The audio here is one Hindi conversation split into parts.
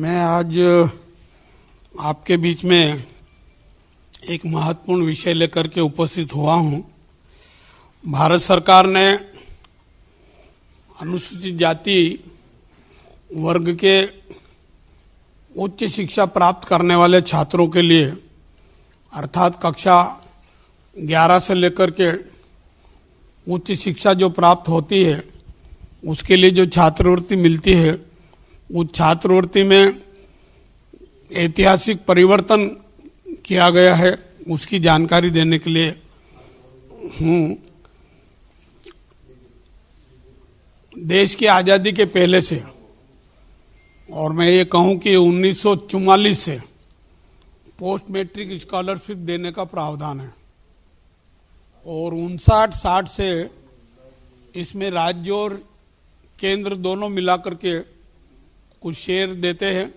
मैं आज आपके बीच में एक महत्वपूर्ण विषय लेकर के उपस्थित हुआ हूं भारत सरकार ने अनुसूचित जाति वर्ग के उच्च शिक्षा प्राप्त करने वाले छात्रों के लिए अर्थात कक्षा 11 से लेकर के उच्च शिक्षा जो प्राप्त होती है उसके लिए जो छात्रवृत्ति मिलती है वो छात्रवृत्ति में ऐतिहासिक परिवर्तन किया गया है उसकी जानकारी देने के लिए हूँ देश की आज़ादी के पहले से और मैं ये कहूँ कि 1944 से पोस्ट मैट्रिक स्कॉलरशिप देने का प्रावधान है और उनसाठ साठ से इसमें राज्य और केंद्र दोनों मिलाकर के कुछ शेयर देते हैं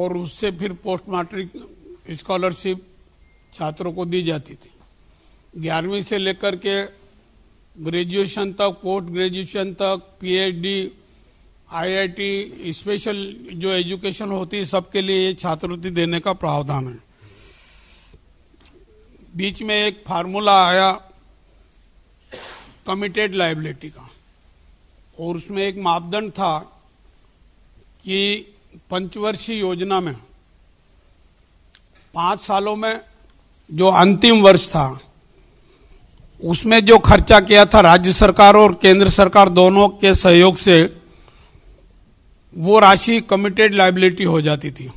और उससे फिर पोस्ट मैट्रिक स्कॉलरशिप छात्रों को दी जाती थी ग्यारहवीं से लेकर के ग्रेजुएशन तक पोस्ट ग्रेजुएशन तक पीएचडी आईआईटी स्पेशल जो एजुकेशन होती है सबके लिए ये छात्रवृत्ति देने का प्रावधान है बीच में एक फार्मूला आया कमिटेड लाइबिलिटी का और उसमें एक मापदंड था कि पंचवर्षीय योजना में पाँच सालों में जो अंतिम वर्ष था उसमें जो खर्चा किया था राज्य सरकार और केंद्र सरकार दोनों के सहयोग से वो राशि कमिटेड लाइबिलिटी हो जाती थी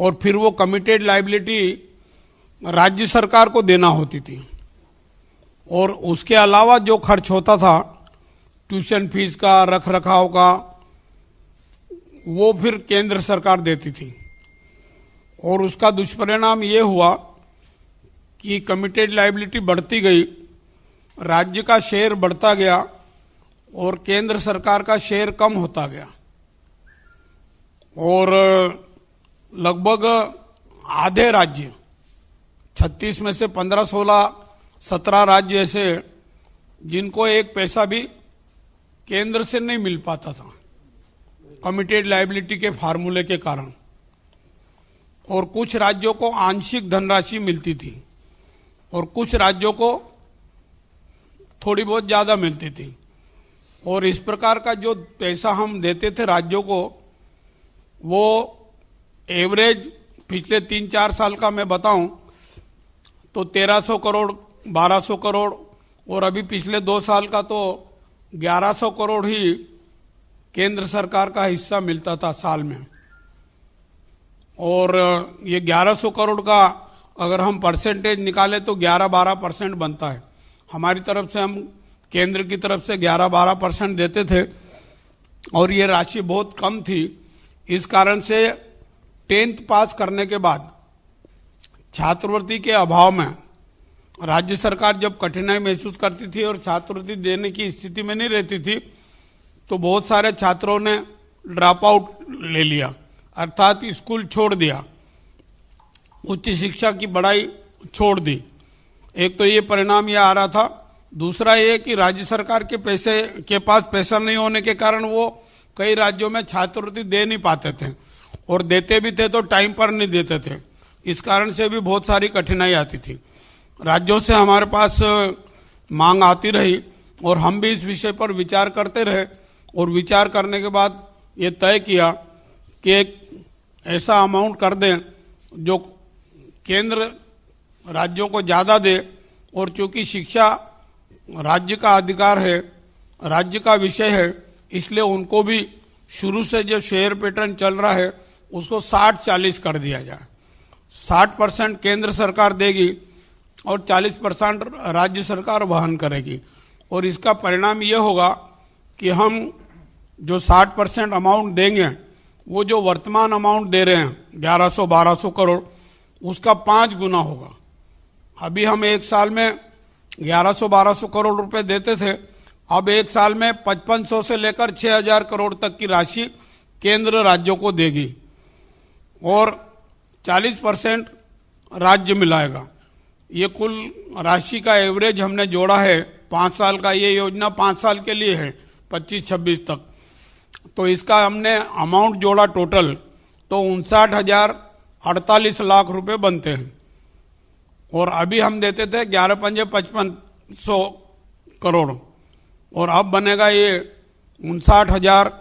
और फिर वो कमिटेड लाइबिलिटी राज्य सरकार को देना होती थी और उसके अलावा जो खर्च होता था ट्यूशन फीस का रख रखाव का वो फिर केंद्र सरकार देती थी और उसका दुष्परिणाम ये हुआ कि कमिटेड लाइबिलिटी बढ़ती गई राज्य का शेयर बढ़ता गया और केंद्र सरकार का शेयर कम होता गया और लगभग आधे राज्य छत्तीस में से पंद्रह सोलह सत्रह राज्य ऐसे जिनको एक पैसा भी केंद्र से नहीं मिल पाता था कमिटेड लाइबिलिटी के फार्मूले के कारण और कुछ राज्यों को आंशिक धनराशि मिलती थी और कुछ राज्यों को थोड़ी बहुत ज़्यादा मिलती थी और इस प्रकार का जो पैसा हम देते थे राज्यों को वो एवरेज पिछले तीन चार साल का मैं बताऊं तो 1300 करोड़ 1200 करोड़ और अभी पिछले दो साल का तो 1100 करोड़ ही केंद्र सरकार का हिस्सा मिलता था साल में और ये 1100 करोड़ का अगर हम परसेंटेज निकाले तो 11-12 परसेंट बनता है हमारी तरफ से हम केंद्र की तरफ से 11-12 परसेंट देते थे और ये राशि बहुत कम थी इस कारण से टेंथ पास करने के बाद छात्रवृत्ति के अभाव में राज्य सरकार जब कठिनाई महसूस करती थी और छात्रवृत्ति देने की स्थिति में नहीं रहती थी तो बहुत सारे छात्रों ने ड्रॉप आउट ले लिया अर्थात स्कूल छोड़ दिया उच्च शिक्षा की बढ़ाई छोड़ दी एक तो ये परिणाम यह आ रहा था दूसरा ये कि राज्य सरकार के पैसे के पास पैसा नहीं होने के कारण वो कई राज्यों में छात्रवृत्ति दे नहीं पाते थे और देते भी थे तो टाइम पर नहीं देते थे इस कारण से भी बहुत सारी कठिनाई आती थी राज्यों से हमारे पास मांग आती रही और हम भी इस विषय पर विचार करते रहे और विचार करने के बाद ये तय किया कि एक ऐसा अमाउंट कर दें जो केंद्र राज्यों को ज़्यादा दे और चूंकि शिक्षा राज्य का अधिकार है राज्य का विषय है इसलिए उनको भी शुरू से जो शेयर पैटर्न चल रहा है उसको 60-40 कर दिया जाए 60 परसेंट केंद्र सरकार देगी और 40 परसेंट राज्य सरकार वहन करेगी और इसका परिणाम ये होगा कि हम जो 60 परसेंट अमाउंट देंगे वो जो वर्तमान अमाउंट दे रहे हैं 1100-1200 करोड़ उसका पाँच गुना होगा अभी हम एक साल में 1100-1200 करोड़ रुपए देते थे अब एक साल में 5500 से लेकर 6000 करोड़ तक की राशि केंद्र राज्यों को देगी और 40 परसेंट राज्य मिलाएगा ये कुल राशि का एवरेज हमने जोड़ा है पाँच साल का ये योजना पाँच साल के लिए है पच्चीस छब्बीस तक तो इसका हमने अमाउंट जोड़ा टोटल तो उनसाठ हजार अड़तालीस लाख रुपए बनते हैं और अभी हम देते थे ग्यारह पंजे पचपन सौ करोड़ और अब बनेगा ये उनसाठ हजार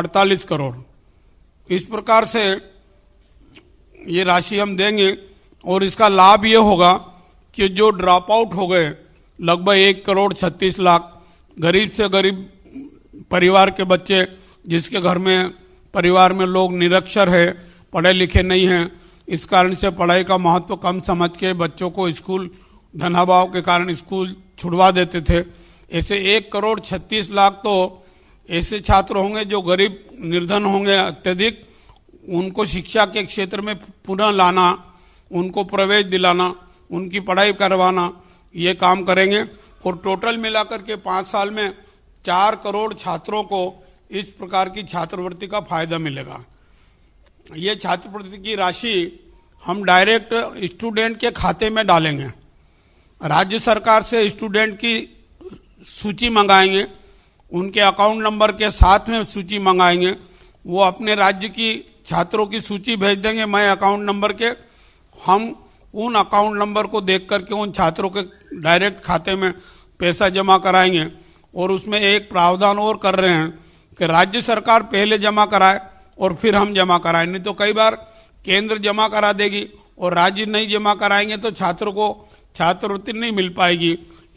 अड़तालीस करोड़ इस प्रकार से ये राशि हम देंगे और इसका लाभ ये होगा कि जो ड्रॉप आउट हो गए लगभग एक करोड़ छत्तीस लाख गरीब से गरीब परिवार के बच्चे जिसके घर में परिवार में लोग निरक्षर है पढ़े लिखे नहीं हैं इस कारण से पढ़ाई का महत्व कम समझ के बच्चों को स्कूल धनाभाव के कारण स्कूल छुड़वा देते थे ऐसे एक करोड़ छत्तीस लाख तो ऐसे छात्र होंगे जो गरीब निर्धन होंगे अत्यधिक उनको शिक्षा के क्षेत्र में पुनः लाना उनको प्रवेश दिलाना उनकी पढ़ाई करवाना ये काम करेंगे और टोटल मिलाकर के पाँच साल में चार करोड़ छात्रों को इस प्रकार की छात्रवृत्ति का फायदा मिलेगा ये छात्रवृत्ति की राशि हम डायरेक्ट स्टूडेंट के खाते में डालेंगे राज्य सरकार से स्टूडेंट की सूची मंगाएंगे उनके अकाउंट नंबर के साथ में सूची मंगाएंगे वो अपने राज्य की छात्रों की सूची भेज देंगे मैं अकाउंट नंबर के हम उन अकाउंट नंबर को देख करके उन छात्रों के डायरेक्ट खाते में पैसा जमा कराएंगे और उसमें एक प्रावधान और कर रहे हैं कि राज्य सरकार पहले जमा कराए और फिर हम जमा कराएं नहीं तो कई बार केंद्र जमा करा देगी और राज्य नहीं जमा कराएंगे तो छात्रों को छात्रवृत्ति नहीं मिल पाएगी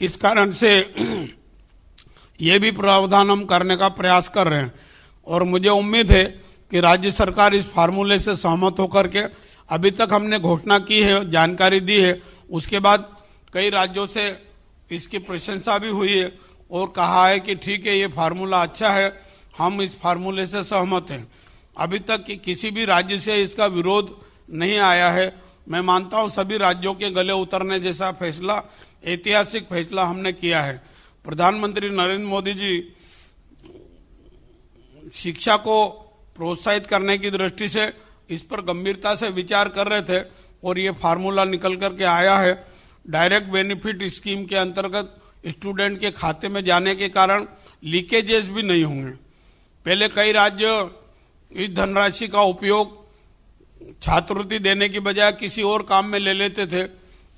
इस कारण से ये भी प्रावधान हम करने का प्रयास कर रहे हैं और मुझे उम्मीद है कि राज्य सरकार इस फार्मूले से सहमत होकर के अभी तक हमने घोषणा की है जानकारी दी है उसके बाद कई राज्यों से इसकी प्रशंसा भी हुई है और कहा है कि ठीक है ये फार्मूला अच्छा है हम इस फार्मूले से सहमत हैं अभी तक कि किसी भी राज्य से इसका विरोध नहीं आया है मैं मानता हूं सभी राज्यों के गले उतरने जैसा फैसला ऐतिहासिक फैसला हमने किया है प्रधानमंत्री नरेंद्र मोदी जी शिक्षा को प्रोत्साहित करने की दृष्टि से इस पर गंभीरता से विचार कर रहे थे और ये फार्मूला निकल कर के आया है डायरेक्ट बेनिफिट स्कीम के अंतर्गत स्टूडेंट के खाते में जाने के कारण लीकेजेस भी नहीं होंगे पहले कई राज्य इस धनराशि का उपयोग छात्रवृत्ति देने की बजाय किसी और काम में ले लेते थे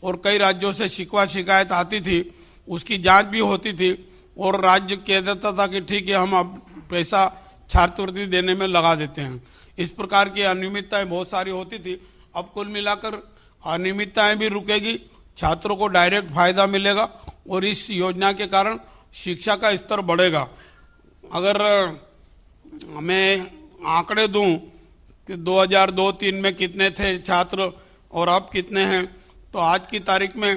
और कई राज्यों से शिकवा शिकायत आती थी उसकी जांच भी होती थी और राज्य कह देता था कि ठीक है हम अब पैसा छात्रवृत्ति देने में लगा देते हैं इस प्रकार की अनियमितताएं बहुत सारी होती थी अब कुल मिलाकर अनियमितताएं भी रुकेगी छात्रों को डायरेक्ट फायदा मिलेगा और इस योजना के कारण शिक्षा का स्तर बढ़ेगा अगर मैं आंकड़े दूं कि 2002-3 में कितने थे छात्र और अब कितने हैं तो आज की तारीख में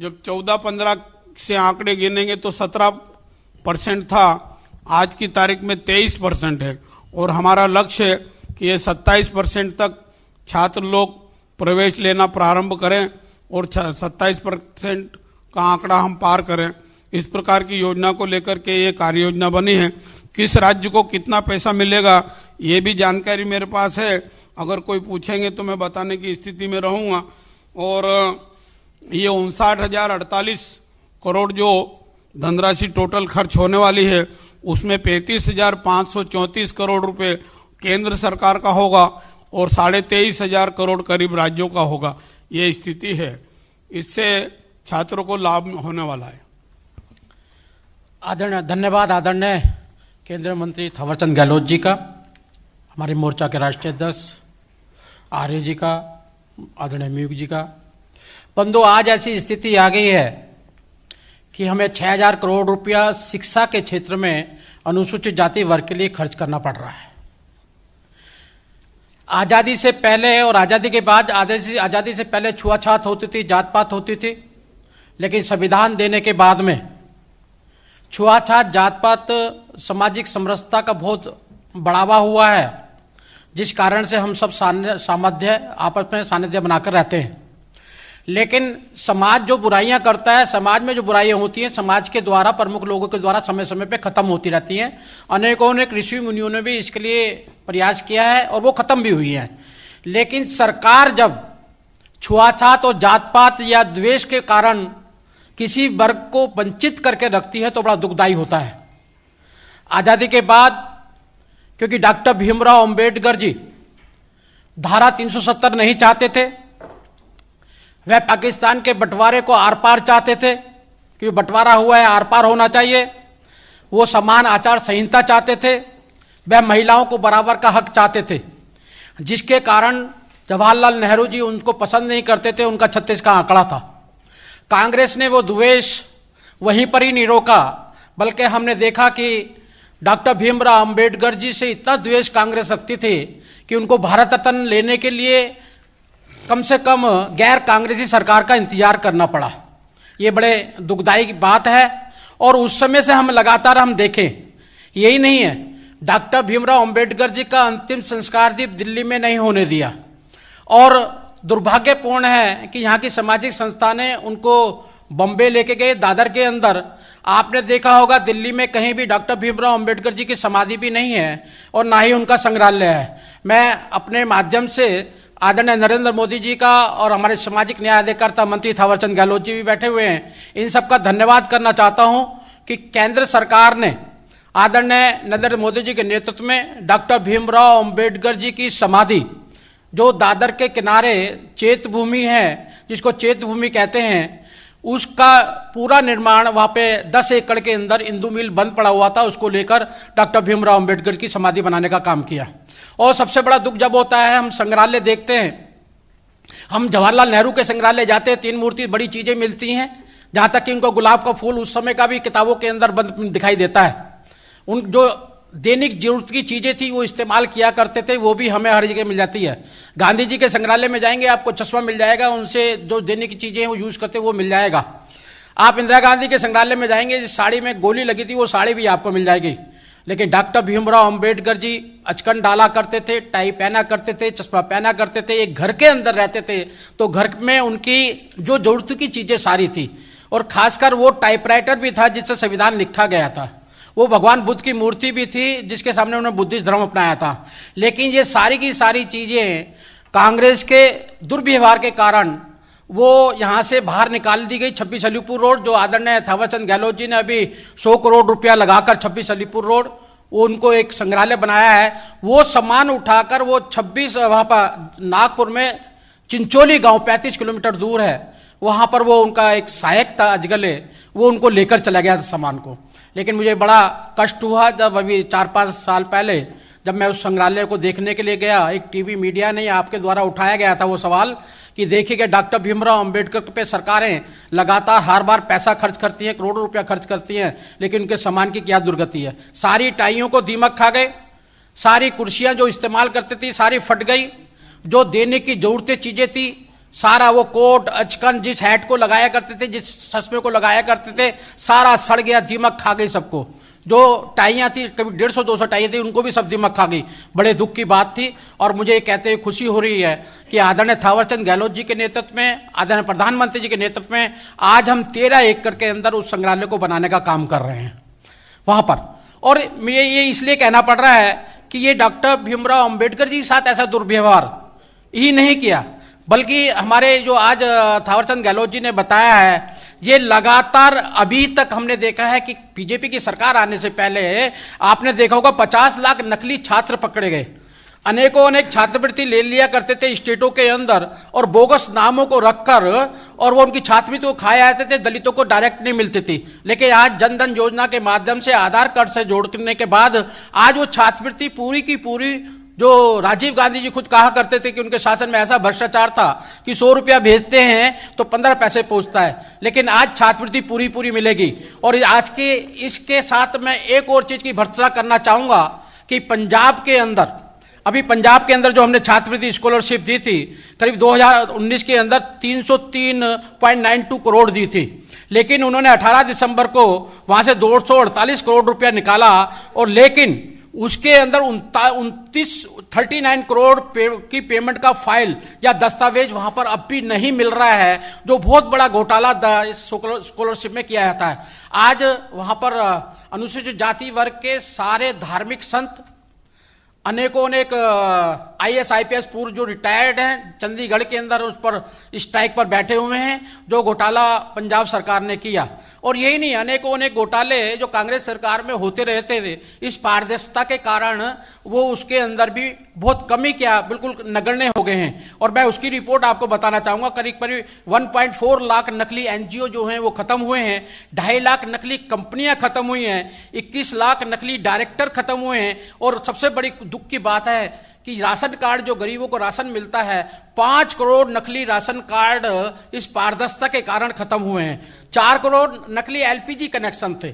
जब 14-15 से आंकड़े गिनेंगे तो 17 परसेंट था आज की तारीख में 23 परसेंट है और हमारा लक्ष्य है कि ये 27 परसेंट तक छात्र लोग प्रवेश लेना प्रारंभ करें और 27 परसेंट का आंकड़ा हम पार करें इस प्रकार की योजना को लेकर के ये कार्य योजना बनी है किस राज्य को कितना पैसा मिलेगा ये भी जानकारी मेरे पास है अगर कोई पूछेंगे तो मैं बताने की स्थिति में रहूँगा और ये उनसाठ हजार अड़तालीस करोड़ जो धनराशि टोटल खर्च होने वाली है उसमें पैंतीस हजार पाँच सौ चौंतीस करोड़ रुपए केंद्र सरकार का होगा और साढ़े तेईस हजार करोड़ करीब राज्यों का होगा ये स्थिति है इससे छात्रों को लाभ होने वाला है आदरणीय धन्यवाद आदरणीय केंद्रीय मंत्री थावरचंद गहलोत जी का हमारे मोर्चा के राष्ट्रीय अध्यक्ष आर्य जी का आदरणीय मयूक जी का बंधु आज ऐसी स्थिति आ गई है कि हमें 6000 करोड़ रुपया शिक्षा के क्षेत्र में अनुसूचित जाति वर्ग के लिए खर्च करना पड़ रहा है आज़ादी से पहले और आज़ादी के बाद आज़ादी से पहले छुआछात होती थी जात पात होती थी लेकिन संविधान देने के बाद में छुआछात जात पात सामाजिक समरसता का बहुत बढ़ावा हुआ है जिस कारण से हम सब सामध्य आपस में सानिध्य बनाकर रहते हैं लेकिन समाज जो बुराइयां करता है समाज में जो बुराइयां होती हैं समाज के द्वारा प्रमुख लोगों के द्वारा समय समय पे खत्म होती रहती हैं अनेकों ने ऋषि मुनियों ने भी इसके लिए प्रयास किया है और वो खत्म भी हुई है लेकिन सरकार जब छुआछात और जात पात या द्वेष के कारण किसी वर्ग को वंचित करके रखती है तो बड़ा दुखदायी होता है आज़ादी के बाद क्योंकि डॉक्टर भीमराव अंबेडकर जी धारा 370 नहीं चाहते थे वह पाकिस्तान के बंटवारे को आर पार चाहते थे क्योंकि बंटवारा हुआ है आर पार होना चाहिए वो समान आचार संहिता चाहते थे वह महिलाओं को बराबर का हक चाहते थे जिसके कारण जवाहरलाल नेहरू जी उनको पसंद नहीं करते थे उनका छत्तीस का आंकड़ा था कांग्रेस ने वो द्वेष वहीं पर ही नहीं रोका बल्कि हमने देखा कि डॉक्टर भीमराव अंबेडकर जी से इतना द्वेष कांग्रेस रखती थी कि उनको भारत रत्न लेने के लिए कम से कम गैर कांग्रेसी सरकार का इंतजार करना पड़ा ये बड़े दुखदायी बात है और उस समय से हम लगातार हम देखें यही नहीं है डॉक्टर भीमराव अंबेडकर जी का अंतिम संस्कार भी दिल्ली में नहीं होने दिया और दुर्भाग्यपूर्ण है कि यहाँ की सामाजिक संस्थाएं उनको बॉम्बे लेके गए दादर के अंदर आपने देखा होगा दिल्ली में कहीं भी डॉक्टर भीमराव अंबेडकर जी की समाधि भी नहीं है और ना ही उनका संग्रहालय है मैं अपने माध्यम से आदरणीय नरेंद्र मोदी जी का और हमारे सामाजिक न्याय अधिकारिता मंत्री थावरचंद गहलोत जी भी बैठे हुए हैं इन सबका धन्यवाद करना चाहता हूं कि केंद्र सरकार ने आदरणीय नरेंद्र मोदी जी के नेतृत्व में डॉक्टर भीमराव अंबेडकर जी की समाधि जो दादर के किनारे चेत भूमि है जिसको चेत भूमि कहते हैं उसका पूरा निर्माण वहां पे 10 एकड़ के अंदर इंदू मिल बंद पड़ा हुआ था उसको लेकर डॉक्टर भीमराव अंबेडकर की समाधि बनाने का काम किया और सबसे बड़ा दुख जब होता है हम संग्रहालय देखते हैं हम जवाहरलाल नेहरू के संग्रहालय जाते हैं तीन मूर्ति बड़ी चीजें मिलती हैं जहां तक कि उनको गुलाब का फूल उस समय का भी किताबों के अंदर बंद दिखाई देता है उन जो दैनिक जरूरत की चीजें थी वो इस्तेमाल किया करते थे वो भी हमें हर जगह मिल जाती है गांधी जी के संग्रहालय में जाएंगे आपको चश्मा मिल जाएगा उनसे जो दैनिक चीजें वो यूज करते वो मिल जाएगा आप इंदिरा गांधी के संग्रहालय में जाएंगे जिस साड़ी में गोली लगी थी वो साड़ी भी आपको मिल जाएगी लेकिन डॉक्टर भीमराव अम्बेडकर जी अचकन डाला करते थे टाई पहना करते थे चश्मा पहना करते थे एक घर के अंदर रहते थे तो घर में उनकी जो जरूरत की चीजें सारी थी और खासकर वो टाइपराइटर भी था जिससे संविधान लिखा गया था वो भगवान बुद्ध की मूर्ति भी थी जिसके सामने उन्होंने बुद्धिस्ट धर्म अपनाया था लेकिन ये सारी की सारी चीज़ें कांग्रेस के दुर्व्यवहार के कारण वो यहाँ से बाहर निकाल दी गई छब्बीस अलीपुर रोड जो आदरणीय थावरचंद गहलोत जी ने अभी सौ करोड़ रुपया लगाकर छब्बीस अलीपुर रोड वो उनको एक संग्रहालय बनाया है वो सामान उठाकर वो छब्बीस वहाँ पर नागपुर में चिंचोली गांव 35 किलोमीटर दूर है वहाँ पर वो उनका एक सहायक था अजगले वो उनको लेकर चला गया था सामान को लेकिन मुझे बड़ा कष्ट हुआ जब अभी चार पाँच साल पहले जब मैं उस संग्रहालय को देखने के लिए गया एक टीवी मीडिया ने आपके द्वारा उठाया गया था वो सवाल कि देखिए कि डॉक्टर भीमराव अंबेडकर पे सरकारें लगातार हर बार पैसा खर्च करती हैं करोड़ों रुपया खर्च करती हैं लेकिन उनके सामान की क्या दुर्गति है सारी टाइयों को दीमक खा गए सारी कुर्सियां जो इस्तेमाल करती थी सारी फट गई जो देने की जरूरतें चीजें थी सारा वो कोट अचकन जिस हैट को लगाया करते थे जिस चश्मे को लगाया करते थे सारा सड़ गया दीमक खा गई सबको जो टाइया थी कभी डेढ़ सौ दो सौ टाइयाँ थी उनको भी सब दीमक खा गई बड़े दुख की बात थी और मुझे कहते हुए खुशी हो रही है कि आदरणीय थावरचंद गहलोत जी के नेतृत्व में आदरणीय प्रधानमंत्री जी के नेतृत्व में आज हम तेरह एकड़ के अंदर उस संग्रहालय को बनाने का काम कर रहे हैं वहां पर और मुझे ये इसलिए कहना पड़ रहा है कि ये डॉक्टर भीमराव अम्बेडकर जी के साथ ऐसा दुर्व्यवहार ही नहीं किया बल्कि हमारे जो आज थावरचंद गहलोत जी ने बताया है ये लगातार अभी तक हमने देखा है कि बीजेपी की सरकार आने से पहले आपने देखा होगा पचास लाख नकली छात्र पकड़े गए अनेकों अनेक छात्रवृत्ति ले लिया करते थे स्टेटों के अंदर और बोगस नामों को रखकर और वो उनकी छात्रवृत्ति को खाए आते थे दलितों को डायरेक्ट नहीं मिलती थी लेकिन आज जनधन योजना के माध्यम से आधार कार्ड से जोड़ने के बाद आज वो छात्रवृत्ति पूरी की पूरी जो राजीव गांधी जी खुद कहा करते थे कि उनके शासन में ऐसा भ्रष्टाचार था कि सौ रुपया भेजते हैं तो पंद्रह पैसे पहुंचता है लेकिन आज छात्रवृत्ति पूरी पूरी मिलेगी और आज के इसके साथ मैं एक और चीज की भर्सा करना चाहूंगा कि पंजाब के अंदर अभी पंजाब के अंदर जो हमने छात्रवृत्ति स्कॉलरशिप दी थी करीब 2019 के अंदर 303.92 करोड़ दी थी लेकिन उन्होंने 18 दिसंबर को वहां से दो करोड़ रुपया निकाला और लेकिन उसके अंदर उनतीस थर्टी नाइन करोड़ पे, की पेमेंट का फाइल या दस्तावेज वहां पर अब भी नहीं मिल रहा है जो बहुत बड़ा घोटाला स्कॉलरशिप में किया जाता है आज वहां पर अनुसूचित जाति वर्ग के सारे धार्मिक संत अनेकों अनेक I S I P S पूर्व जो रिटायर्ड हैं चंडीगढ़ के अंदर उस पर स्ट्राइक पर बैठे हुए हैं जो घोटाला पंजाब सरकार ने किया और यही नहीं अनेकों अनेक घोटाले जो कांग्रेस सरकार में होते रहते थे इस पारदर्शिता के कारण वो उसके अंदर भी बहुत कमी क्या बिल्कुल नगण्य हो गए हैं और मैं उसकी रिपोर्ट आपको बताना चाहूंगा करीब करीब वन लाख नकली एन जो है वो खत्म हुए हैं ढाई लाख नकली कंपनियां खत्म हुई हैं इक्कीस लाख नकली डायरेक्टर खत्म हुए हैं और सबसे बड़ी दुख की बात है कि राशन कार्ड जो गरीबों को राशन मिलता है पांच करोड़ नकली राशन कार्ड इस पारदर्शिता के कारण खत्म हुए हैं चार करोड़ नकली एलपीजी कनेक्शन थे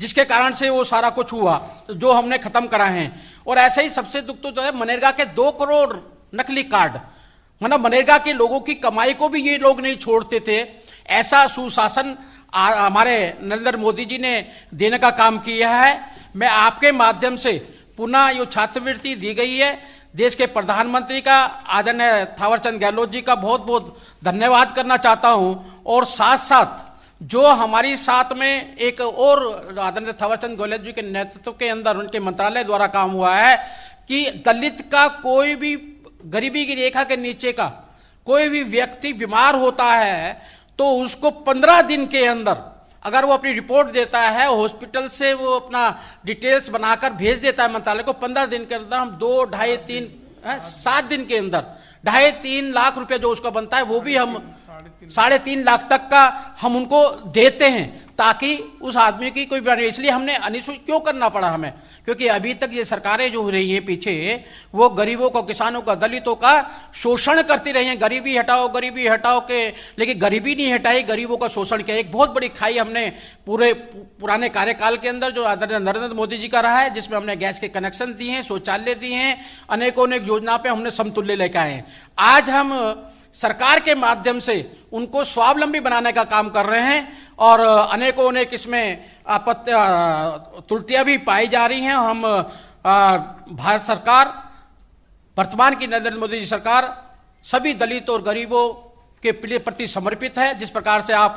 जिसके कारण से वो सारा कुछ हुआ जो हमने खत्म करा है और ऐसे ही सबसे दुख तो जो है मनेरगा के दो करोड़ नकली कार्ड मतलब मनेरगा के लोगों की कमाई को भी ये लोग नहीं छोड़ते थे ऐसा सुशासन हमारे नरेंद्र मोदी जी ने देने का काम किया है मैं आपके माध्यम से पुनः यो छात्रवृत्ति दी गई है देश के प्रधानमंत्री का आदरणीय थावरचंद गहलोत जी का बहुत बहुत धन्यवाद करना चाहता हूं और साथ साथ जो हमारी साथ में एक और आदरणीय थावरचंद गहलोत जी के नेतृत्व के अंदर उनके मंत्रालय द्वारा काम हुआ है कि दलित का कोई भी गरीबी की रेखा के नीचे का कोई भी व्यक्ति बीमार होता है तो उसको पंद्रह दिन के अंदर अगर वो अपनी रिपोर्ट देता है हॉस्पिटल से वो अपना डिटेल्स बनाकर भेज देता है मंत्रालय को पंद्रह दिन के अंदर हम दो ढाई तीन सात दिन के अंदर ढाई तीन लाख रुपए जो उसका बनता है वो भी हम साढ़े तीन लाख तक का हम उनको देते हैं ताकि उस आदमी की कोई बीमारी इसलिए हमने अनुसूचित क्यों करना पड़ा हमें क्योंकि अभी तक ये सरकारें जो हो रही हैं पीछे वो गरीबों को किसानों का दलितों का शोषण करती रही हैं गरीबी हटाओ गरीबी हटाओ के लेकिन गरीबी नहीं हटाई गरीबों का शोषण किया एक बहुत बड़ी खाई हमने पूरे पुराने कार्यकाल के अंदर जो आदरणीय नरेंद्र मोदी जी का रहा है जिसमें हमने गैस के कनेक्शन दिए हैं शौचालय दिए हैं अनेकों अनेक योजना पे हमने समतुल्य लेकर आए आज हम सरकार के माध्यम से उनको स्वावलंबी बनाने का काम कर रहे हैं और अनेकों अनेक इसमें आपत्ति त्रुटियां भी पाई जा रही हैं हम भारत सरकार वर्तमान की नरेंद्र मोदी जी सरकार सभी दलित और गरीबों के प्रति समर्पित है जिस प्रकार से आप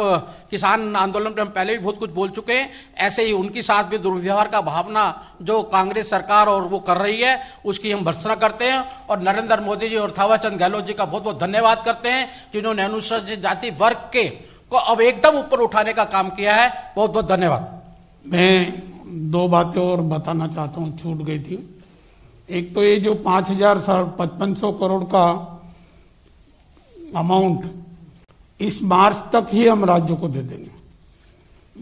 किसान आंदोलन पर हम पहले भी बहुत कुछ बोल चुके हैं ऐसे ही उनके साथ भी दुर्व्यवहार का भावना जो कांग्रेस सरकार और वो कर रही है उसकी हम भर्सना करते हैं और नरेंद्र मोदी जी और थावर चंद गहलोत जी का बहुत बहुत धन्यवाद करते हैं जिन्होंने अनुसूचित जाति वर्ग के को अब एकदम ऊपर उठाने का काम किया है बहुत बहुत धन्यवाद मैं दो बातें और बताना चाहता हूँ छूट गई थी एक तो ये जो पांच हजार पचपन सौ करोड़ का अमाउंट इस मार्च तक ही हम राज्यों को दे देंगे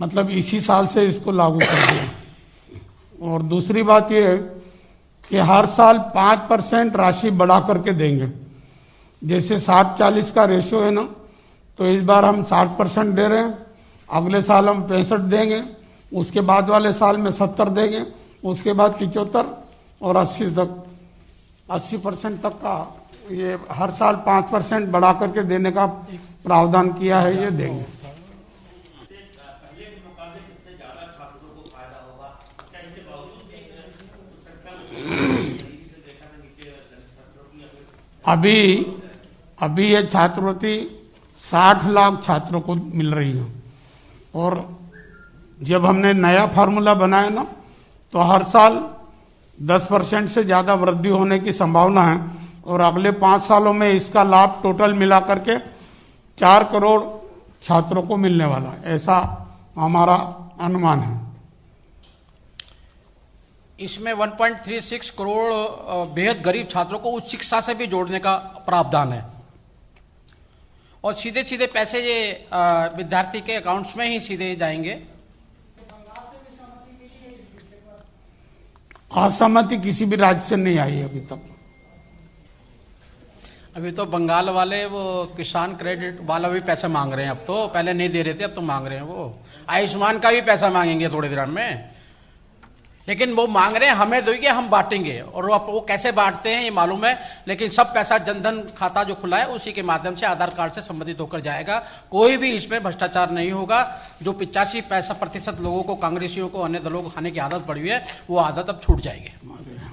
मतलब इसी साल से इसको लागू कर दिया और दूसरी बात यह है कि हर साल पाँच परसेंट राशि बढ़ा करके देंगे जैसे साठ चालीस का रेशियो है ना तो इस बार हम साठ परसेंट दे रहे हैं अगले साल हम पैंसठ देंगे उसके बाद वाले साल में सत्तर देंगे उसके बाद पिचहत्तर और अस्सी तक अस्सी परसेंट तक का ये हर साल पांच परसेंट बढ़ा करके देने का प्रावधान किया है ये देंगे अभी अभी ये छात्रवृत्ति साठ लाख छात्रों को मिल रही है और जब हमने नया फार्मूला बनाया ना तो हर साल दस परसेंट से ज़्यादा वृद्धि होने की संभावना है और अगले पांच सालों में इसका लाभ टोटल मिला करके चार करोड़ छात्रों को मिलने वाला है ऐसा हमारा अनुमान है इसमें 1.36 करोड़ बेहद गरीब छात्रों को उच्च शिक्षा से भी जोड़ने का प्रावधान है और सीधे सीधे पैसे ये विद्यार्थी के अकाउंट्स में ही सीधे जाएंगे असहमति किसी भी राज्य से नहीं आई अभी तक अभी तो बंगाल वाले वो किसान क्रेडिट वाला भी पैसे मांग रहे हैं अब तो पहले नहीं दे रहे थे अब तो मांग रहे हैं वो आयुष्मान का भी पैसा मांगेंगे थोड़ी देर में लेकिन वो मांग रहे हैं हमें दोगे तो हम बांटेंगे और वो वो कैसे बांटते हैं ये मालूम है लेकिन सब पैसा जनधन खाता जो खुला है उसी के माध्यम से आधार कार्ड से संबंधित होकर जाएगा कोई भी इसमें भ्रष्टाचार नहीं होगा जो पिचासी पैसा प्रतिशत लोगों को कांग्रेसियों को अन्य दलों को खाने की आदत पड़ी हुई है वो आदत अब छूट जाएगी